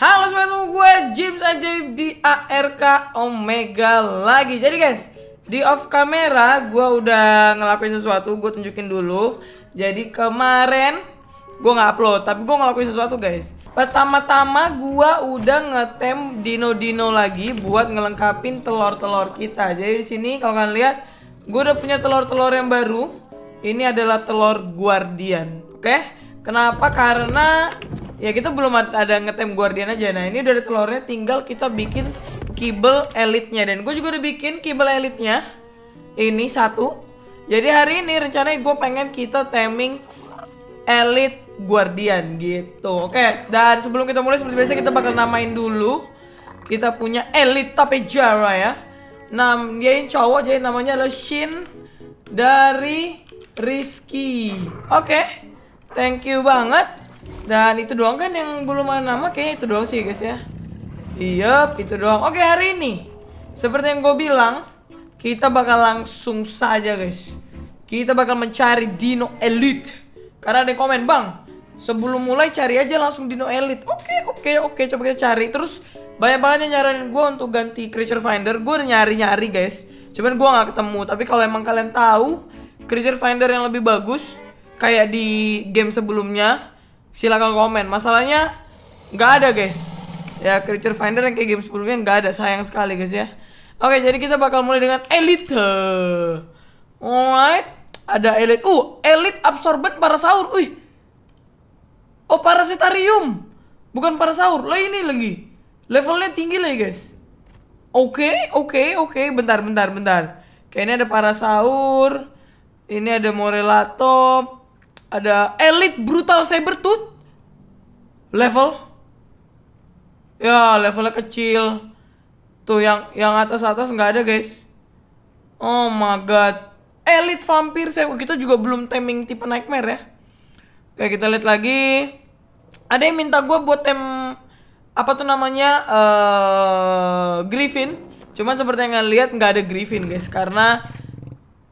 Halo semuanya semua gue James Ajaib di ARK Omega lagi Jadi guys, di off camera gue udah ngelakuin sesuatu Gue tunjukin dulu Jadi kemarin gue gak upload Tapi gue ngelakuin sesuatu guys Pertama-tama gue udah ngetem dino-dino lagi Buat ngelengkapin telur-telur kita Jadi di sini kalau kalian lihat Gue udah punya telur-telur yang baru Ini adalah telur guardian Oke okay? Kenapa? Karena Ya kita belum ada ngetem guardian aja. Nah ini udah ada telurnya, tinggal kita bikin kibel elitnya. Dan gue juga udah bikin kibel elitnya. Ini satu. Jadi hari ini rencananya gue pengen kita teming elit guardian gitu. Oke, dan sebelum kita mulai seperti biasa kita bakal namain dulu. Kita punya elit tapi jara ya. Nam, dia ini cowok jadi namanya adalah dari Rizky. Oke. Thank you banget. Dan itu doang kan yang belum ada nama kayaknya itu doang sih guys ya. Iya, yep, itu doang. Oke, hari ini seperti yang gue bilang, kita bakal langsung saja guys. Kita bakal mencari Dino Elite. Karena ada yang komen, "Bang, sebelum mulai cari aja langsung Dino Elite." Oke, oke, oke, coba kita cari. Terus banyak banget yang nyaranin gue untuk ganti Creature Finder. Gue nyari-nyari, guys. Cuman gue nggak ketemu. Tapi kalau emang kalian tahu Creature Finder yang lebih bagus kayak di game sebelumnya, silahkan komen masalahnya nggak ada guys ya creature finder yang kayak game sebelumnya nggak ada sayang sekali guys ya oke jadi kita bakal mulai dengan elite alright ada elite uh elite para parasaur uh oh parasitarium bukan para parasaur lo ini lagi levelnya tinggi lagi ya, guys oke okay, oke okay, oke okay. bentar bentar bentar kayaknya ada para parasaur ini ada morelatop ada elite brutal tuh level ya levelnya kecil tuh yang yang atas atas nggak ada guys oh my god elite vampir saya kita juga belum taming tipe nightmare ya kayak kita lihat lagi ada yang minta gue buat tem apa tuh namanya uh, Griffin cuman seperti yang kalian lihat nggak ada Griffin guys karena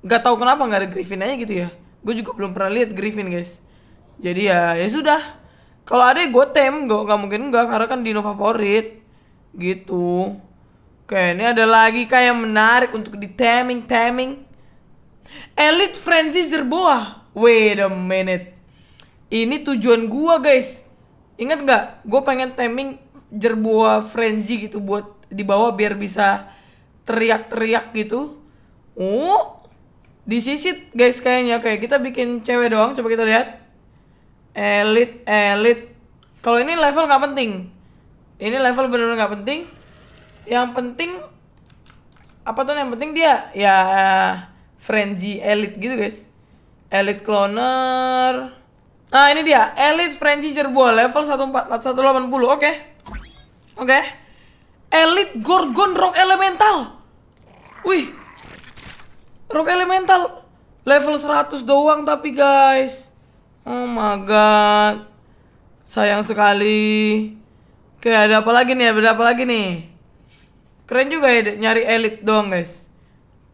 nggak tahu kenapa nggak ada Griffin aja gitu ya gue juga belum pernah lihat Griffin guys jadi ya ya sudah kalau ada ya gue tem gak nggak mungkin enggak karena kan Dino favorit gitu oke ini ada lagi kayak yang menarik untuk di taming taming Elite Frenzy Zerboa wait a minute ini tujuan gue guys ingat gak? gue pengen taming Jerboa Frenzy gitu buat dibawa biar bisa teriak-teriak gitu oh sisi guys kayaknya oke kita bikin cewek doang coba kita lihat elit elit kalau ini level nggak penting ini level bener-bener nggak penting yang penting apa tuh yang penting dia ya frenzy elit gitu guys elit cloner nah ini dia elit frenzy jerboa level 140 oke okay. oke okay. elit gorgon rock elemental wih Rock Elemental level 100 doang tapi guys. Oh my god. Sayang sekali. Oke, ada apa lagi nih? Ada apa lagi nih? Keren juga ya nyari elit doang, guys.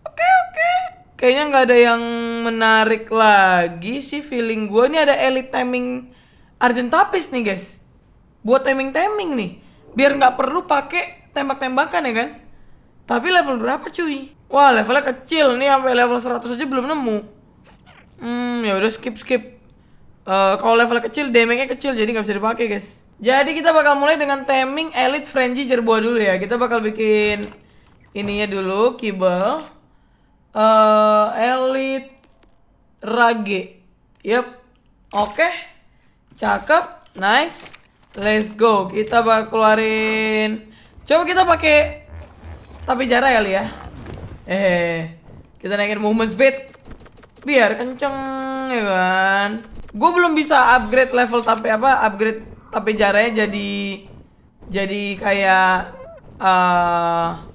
Oke, oke. Kayaknya nggak ada yang menarik lagi sih feeling gue. Ini ada elit timing Tapis nih, guys. Buat timing-timing nih. Biar nggak perlu pakai tembak-tembakan ya kan. Tapi level berapa cuy? Wah, levelnya kecil nih sampai level 100 aja belum nemu. Hmm, ya udah skip skip. Uh, kalau level kecil damage-nya kecil jadi nggak bisa dipakai, guys. Jadi kita bakal mulai dengan taming elite frenzy jerboa dulu ya. Kita bakal bikin ininya dulu, kibel. Uh, elite rage. Yep. Oke. Okay. Cakep. Nice. Let's go. Kita bakal keluarin Coba kita pakai tapi jarang kali ya eh kita naikin movement speed biar kenceng ya kan gue belum bisa upgrade level tapi apa upgrade tapi jaranya jadi jadi kayak uh,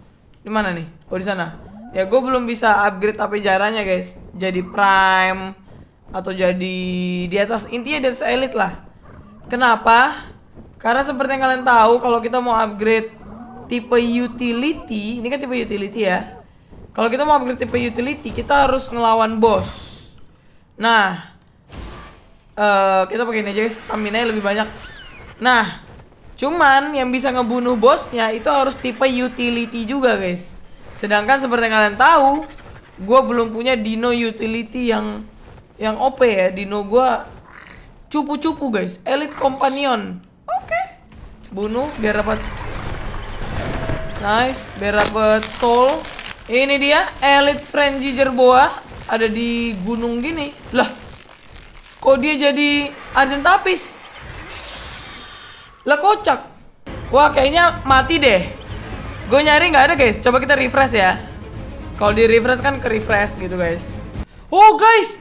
di mana nih oh di sana ya gue belum bisa upgrade tapi jaranya guys jadi prime atau jadi di atas intinya dari elite lah kenapa karena seperti yang kalian tahu kalau kita mau upgrade tipe utility ini kan tipe utility ya kalau kita mau upgrade tipe utility, kita harus ngelawan bos. Nah, uh, kita pakai ini aja stamina lebih banyak. Nah, cuman yang bisa ngebunuh bosnya itu harus tipe utility juga, guys. Sedangkan seperti yang kalian tahu, gue belum punya dino utility yang yang OP ya. Dino gue cupu-cupu, guys. Elite Companion. Oke. Okay. Bunuh biar dapat Nice, biar dapat soul. Ini dia Elite Frenzy Jerboa ada di gunung gini. Lah. Kok dia jadi Arjen Tapis? Lah kocak. Wah, kayaknya mati deh. Gue nyari nggak ada, guys. Coba kita refresh ya. Kalau di refresh kan ke refresh gitu, guys. Oh, guys.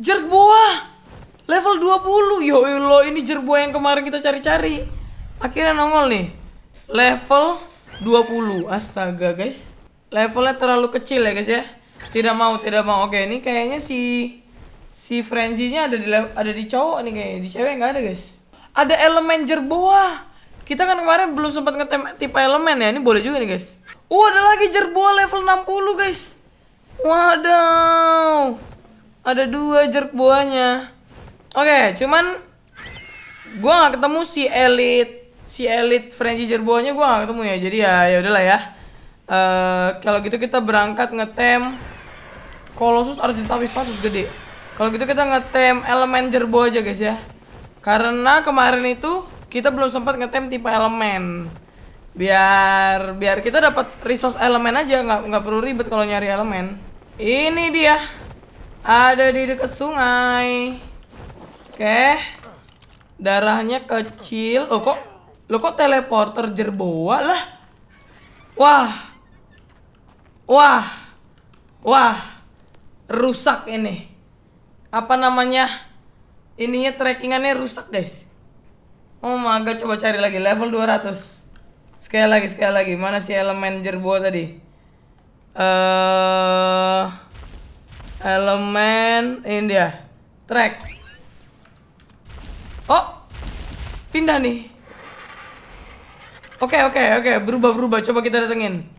Jerboa level 20. Yo, lo ini jerboa yang kemarin kita cari-cari. Akhirnya nongol nih. Level 20. Astaga, guys levelnya terlalu kecil ya guys ya tidak mau tidak mau oke ini kayaknya si si frenzy ada di ada di cowok nih kayaknya di cewek nggak ada guys ada elemen jerboa kita kan kemarin belum sempat ngetem tipe elemen ya ini boleh juga nih guys uh ada lagi jerboa level 60 guys waduh ada dua jerboanya oke cuman gua nggak ketemu si elit si elit Frenzy jerboanya gua nggak ketemu ya jadi ya ya udahlah ya Eh, kalau gitu kita berangkat ngetem Colossus Argenta Vispatus gede. Kalau gitu kita ngetem elemen jerbo aja guys ya. Karena kemarin itu kita belum sempat ngetem tipe elemen. Biar biar kita dapat resource elemen aja nggak nggak perlu ribet kalau nyari elemen. Ini dia. Ada di dekat sungai. Oke. Darahnya kecil. Oh kok lo kok teleporter jerboa lah? Wah, Wah, wah, rusak ini. Apa namanya? Ininya trackingannya rusak guys. Oh my god, coba cari lagi level 200. Sekali lagi, sekali lagi. Mana si elemen jerbo tadi? Eh, uh, elemen ini dia. Track. Oh, pindah nih. Oke, okay, oke, okay, oke. Okay. Berubah, berubah. Coba kita datengin.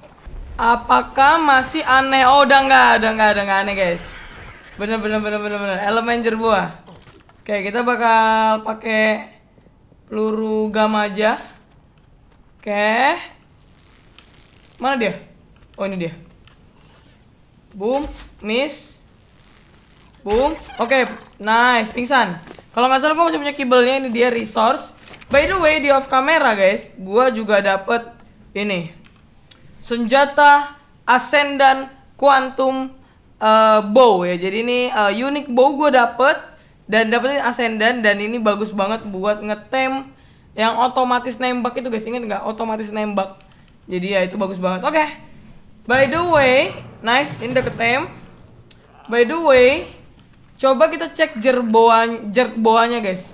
Apakah masih aneh? Oh, udah nggak, udah nggak, udah nggak aneh, guys. Bener, bener, bener, bener, bener. Elemen jerbuah. Oke, kita bakal pakai peluru gam aja. Oke. Mana dia? Oh, ini dia. Boom, miss. Boom. Oke, nice, pingsan. Kalau nggak salah gue masih punya kibelnya ini dia resource. By the way, di off camera guys, gue juga dapet ini senjata ascendant quantum uh, bow ya. Jadi ini uh, unique bow gue dapet dan dapetin ascendant dan ini bagus banget buat ngetem yang otomatis nembak itu guys inget nggak otomatis nembak jadi ya itu bagus banget oke okay. by the way nice ini udah ketem by the way coba kita cek jerboan jerboanya guys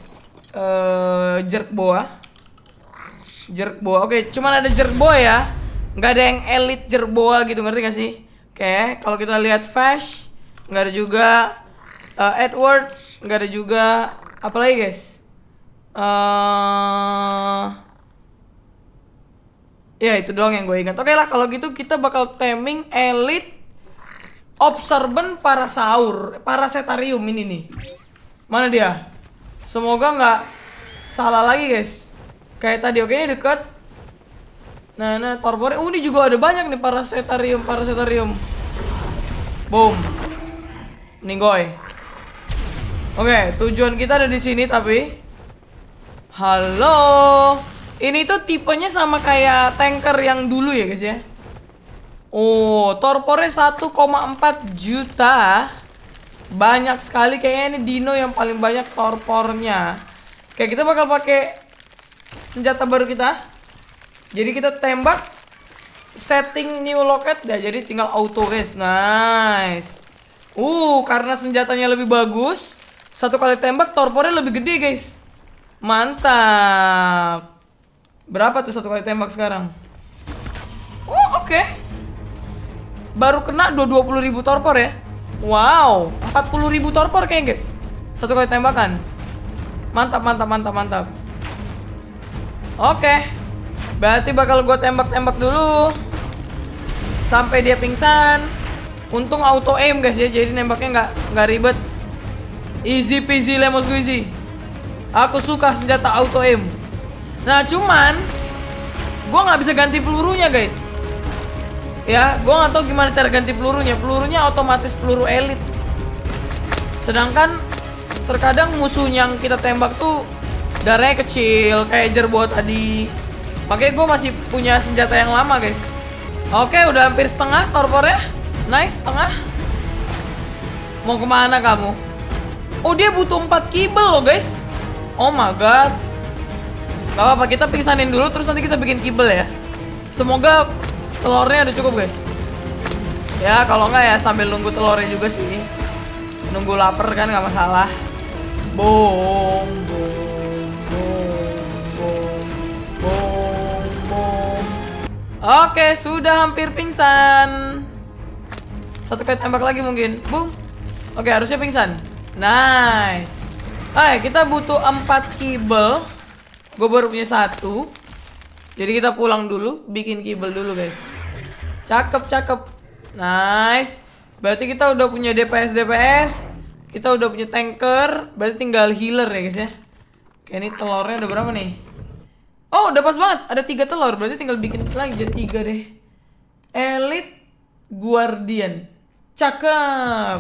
guys uh, eh, jerboa. jerboa oke okay, cuman ada jerboa ya nggak ada yang elit jerboa gitu ngerti gak sih kayak kalau kita lihat Fash nggak ada juga uh, Edward nggak ada juga apa lagi guys uh, ya itu doang yang gue ingat oke lah kalau gitu kita bakal taming elit para saur para setarium ini nih mana dia semoga nggak salah lagi guys kayak tadi oke ini deket Nah, nah, torpor Oh, uh, ini juga ada banyak nih parasetarium, parasetarium. Boom. Ninggoy. Oke, okay, tujuan kita ada di sini tapi Halo. Ini tuh tipenya sama kayak tanker yang dulu ya, guys ya. Oh, torpornya 1,4 juta. Banyak sekali kayaknya ini dino yang paling banyak torpornya. Oke, kita bakal pakai senjata baru kita. Jadi kita tembak setting new loket dah ya, jadi tinggal auto guys. Nice. Uh, karena senjatanya lebih bagus, satu kali tembak torpornya lebih gede, guys. Mantap. Berapa tuh satu kali tembak sekarang? Oh, oke. Okay. Baru kena 220.000 torpor ya. Wow, 40.000 torpor kayaknya, guys. Satu kali tembakan. Mantap, mantap, mantap, mantap. Oke. Okay. Berarti bakal gue tembak-tembak dulu sampai dia pingsan. Untung auto aim guys ya, jadi nembaknya nggak nggak ribet. Easy peasy lemon squeezy. Aku suka senjata auto aim. Nah cuman gue nggak bisa ganti pelurunya guys. Ya, gue gak tau gimana cara ganti pelurunya. Pelurunya otomatis peluru elit. Sedangkan terkadang musuh yang kita tembak tuh darahnya kecil kayak jerbo tadi Pakai gue masih punya senjata yang lama guys Oke udah hampir setengah torpornya Nice setengah Mau kemana kamu? Oh dia butuh 4 kibel loh guys Oh my god Gak apa-apa kita pingsanin dulu terus nanti kita bikin kibel ya Semoga telurnya ada cukup guys Ya kalau nggak ya sambil nunggu telurnya juga sih Nunggu lapar kan nggak masalah Boom. Oke, sudah hampir pingsan. Satu kali tembak lagi mungkin. Bung. Oke, harusnya pingsan. Nice. Hai, kita butuh empat kibel. Gue baru punya satu. Jadi kita pulang dulu, bikin kibel dulu, guys. Cakep, cakep. Nice. Berarti kita udah punya DPS DPS. Kita udah punya tanker, berarti tinggal healer ya, guys ya. Oke, ini telurnya ada berapa nih? Oh, udah pas banget. Ada tiga telur, berarti tinggal bikin lagi jadi tiga deh. Elite Guardian. Cakep.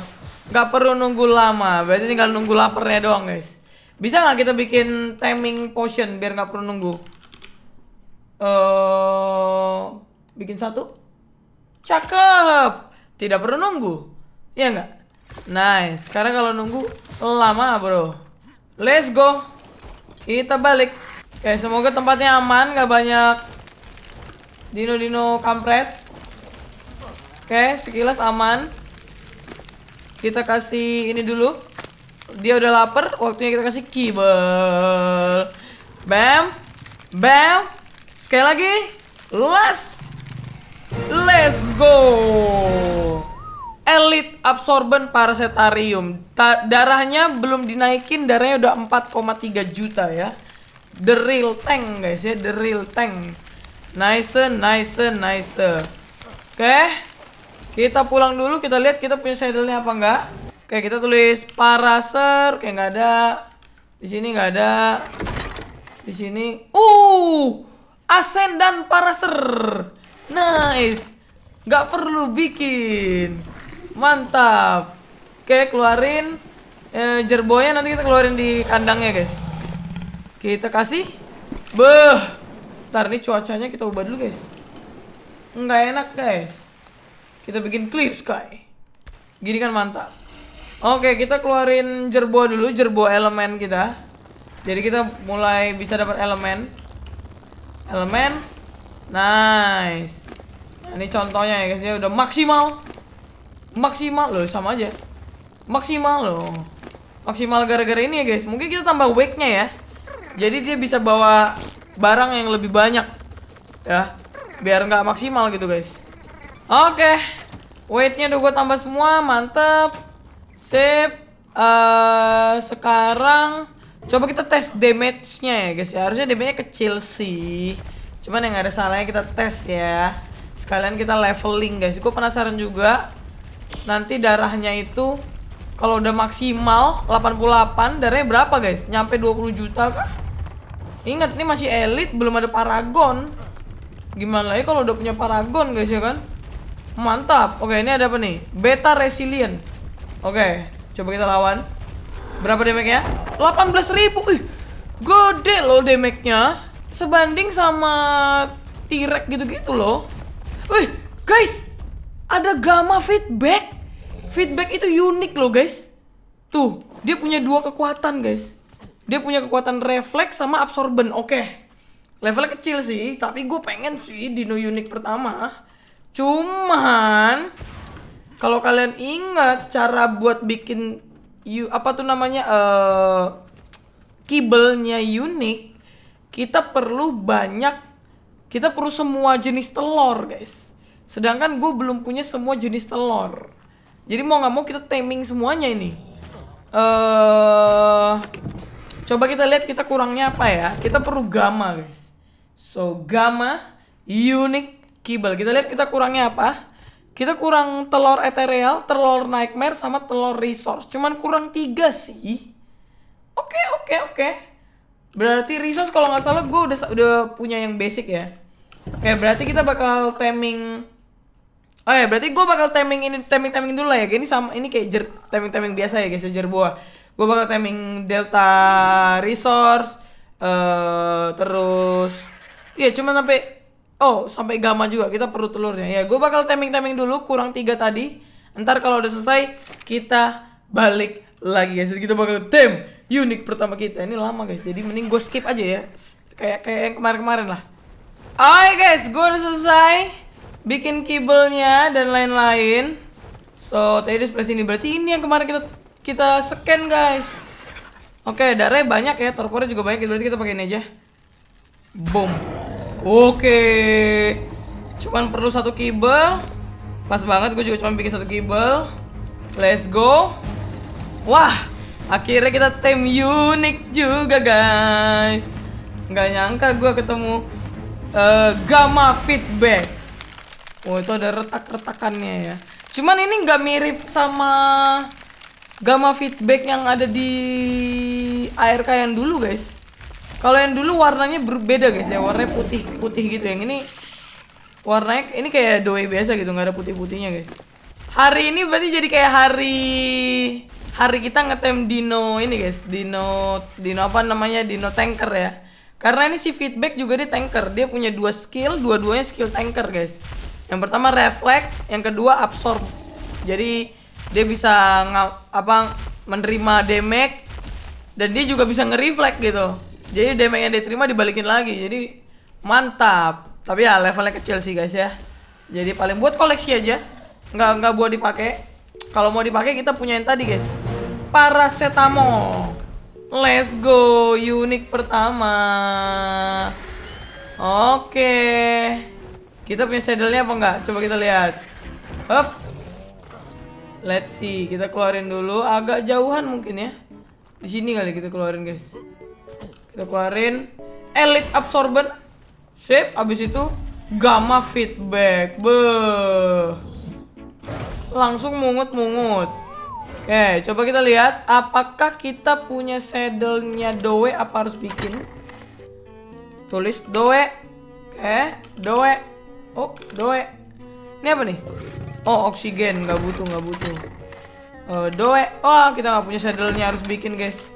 Gak perlu nunggu lama, berarti tinggal nunggu lapernya doang, guys. Bisa nggak kita bikin timing potion biar nggak perlu nunggu? Eh, uh, bikin satu. Cakep. Tidak perlu nunggu. Iya nggak? Nice. Sekarang kalau nunggu lama, bro. Let's go. Kita balik. Oke, semoga tempatnya aman, gak banyak dino-dino kampret. Oke, sekilas aman. Kita kasih ini dulu. Dia udah lapar, waktunya kita kasih kibel. Bam, bam. Sekali lagi, let's, let's go. Elite absorbent parasetarium. darahnya belum dinaikin, darahnya udah 4,3 juta ya. The real tank guys ya, the real tank. Nice, nice, nice. Oke. Kita pulang dulu, kita lihat kita punya saddle apa enggak. Oke, kita tulis paraser, kayak nggak ada. Di sini nggak ada. Di sini. Uh! Asen dan paraser. Nice. Nggak perlu bikin. Mantap. Oke, keluarin eh, jerboya nanti kita keluarin di kandangnya, guys. Kita kasih. Beh. Ntar nih cuacanya kita ubah dulu guys. Nggak enak guys. Kita bikin clear sky. Gini kan mantap. Oke kita keluarin jerboa dulu. jerboa elemen kita. Jadi kita mulai bisa dapat elemen. Elemen. Nice. Nah, ini contohnya ya guys. Ya udah maksimal. Maksimal loh sama aja. Maksimal loh. Maksimal gara-gara ini ya guys. Mungkin kita tambah wake-nya ya. Jadi dia bisa bawa barang yang lebih banyak. Ya. Biar nggak maksimal gitu, guys. Oke. Okay. Weightnya udah gue tambah semua, mantep Sip. Uh, sekarang coba kita tes damage-nya ya, guys. Ya, harusnya damage-nya kecil sih. Cuman yang ada salahnya kita tes ya. Sekalian kita leveling, guys. Gue penasaran juga nanti darahnya itu kalau udah maksimal 88 darahnya berapa guys? Nyampe 20 juta kah? Ingat nih masih elit, belum ada paragon. Gimana ya kalau udah punya paragon guys ya kan? Mantap. Oke, ini ada apa nih? Beta resilient. Oke, coba kita lawan. Berapa damage-nya? 18.000. Ih, gede loh damage-nya. Sebanding sama T-Rex gitu-gitu loh. Wih, guys. Ada gamma feedback feedback itu unik loh guys tuh dia punya dua kekuatan guys dia punya kekuatan refleks sama absorben oke okay. levelnya kecil sih tapi gue pengen sih dino unik pertama cuman kalau kalian ingat cara buat bikin you apa tuh namanya uh, kibelnya unik kita perlu banyak kita perlu semua jenis telur guys sedangkan gue belum punya semua jenis telur jadi mau nggak mau kita taming semuanya ini. Uh, coba kita lihat kita kurangnya apa ya. Kita perlu gamma guys. So gamma unique kibel. Kita lihat kita kurangnya apa. Kita kurang telur ethereal, telur nightmare, sama telur resource. Cuman kurang tiga sih. Oke okay, oke okay, oke. Okay. Berarti resource kalau nggak salah gue udah udah punya yang basic ya. Oke berarti kita bakal taming Oke, oh ya, berarti gue bakal timing ini timing timing dulu lah ya. Ini sama ini kayak jer, timing timing biasa ya guys, ya, jer buah. Gue bakal timing delta resource eh uh, terus iya cuma sampai oh sampai gamma juga kita perlu telurnya ya gue bakal timing timing dulu kurang tiga tadi ntar kalau udah selesai kita balik lagi guys jadi kita bakal tim unik pertama kita ini lama guys jadi mending gue skip aja ya kayak kayak yang kemarin-kemarin lah Oke okay, guys, gue udah selesai bikin kibelnya dan lain-lain. So, tadi sebelah sini berarti ini yang kemarin kita kita scan, guys. Oke, okay, darahnya banyak ya, torpornya juga banyak. Berarti kita pakai ini aja. Boom. Oke. Okay. Cuman perlu satu kibel. Pas banget gue juga cuma bikin satu kibel. Let's go. Wah, akhirnya kita tim unik juga, guys. Gak nyangka gue ketemu uh, Gamma Feedback. Oh itu ada retak-retakannya ya. Cuman ini nggak mirip sama gamma feedback yang ada di ARK yang dulu guys. Kalau yang dulu warnanya berbeda guys ya, warnanya putih-putih gitu. Yang ini warnanya ini kayak doe biasa gitu, nggak ada putih-putihnya guys. Hari ini berarti jadi kayak hari hari kita ngetem Dino ini guys, Dino Dino apa namanya Dino tanker ya. Karena ini si feedback juga dia tanker, dia punya dua skill, dua-duanya skill tanker guys. Yang pertama reflect, yang kedua absorb. Jadi dia bisa apa menerima damage dan dia juga bisa nge-reflect gitu. Jadi damage yang diterima dibalikin lagi. Jadi mantap. Tapi ya levelnya kecil sih guys ya. Jadi paling buat koleksi aja. Nggak nggak buat dipakai. Kalau mau dipakai kita punya yang tadi guys. Paracetamol. Let's go, unik pertama. Oke. Okay. Kita punya saddle-nya apa enggak? Coba kita lihat. Hop. Let's see. Kita keluarin dulu. Agak jauhan mungkin ya. Di sini kali kita keluarin, guys. Kita keluarin Elite Absorbent. Shape. Abis itu Gamma Feedback. Be. Langsung mungut-mungut. Oke, coba kita lihat apakah kita punya saddle-nya Doe apa harus bikin? Tulis Doe. Oke, Doe. Oh, doe. Ini apa nih? Oh, oksigen. Gak butuh, gak butuh. Uh, doe. Oh, kita gak punya saddle-nya. Harus bikin, guys.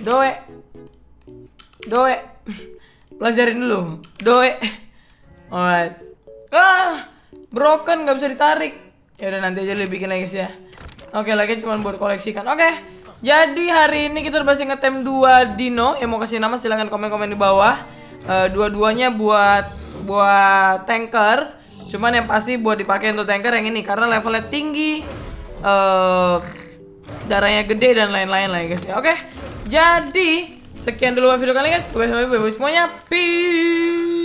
Doe. Doe. Pelajarin dulu. Doe. Alright. Ah! Broken, nggak bisa ditarik. Ya udah nanti aja lu bikin lagi, guys, ya. Oke, lagi cuma buat koleksikan. Oke. Jadi hari ini kita udah ngetem dua Dino Yang mau kasih nama silahkan komen-komen di bawah uh, Dua-duanya buat buat tanker. Cuman yang pasti buat dipakai untuk tanker yang ini karena levelnya tinggi, uh, darahnya gede dan lain-lain lah ya guys ya. Oke, jadi sekian dulu video kali guys. Bye-bye-bye-bye semuanya, peace.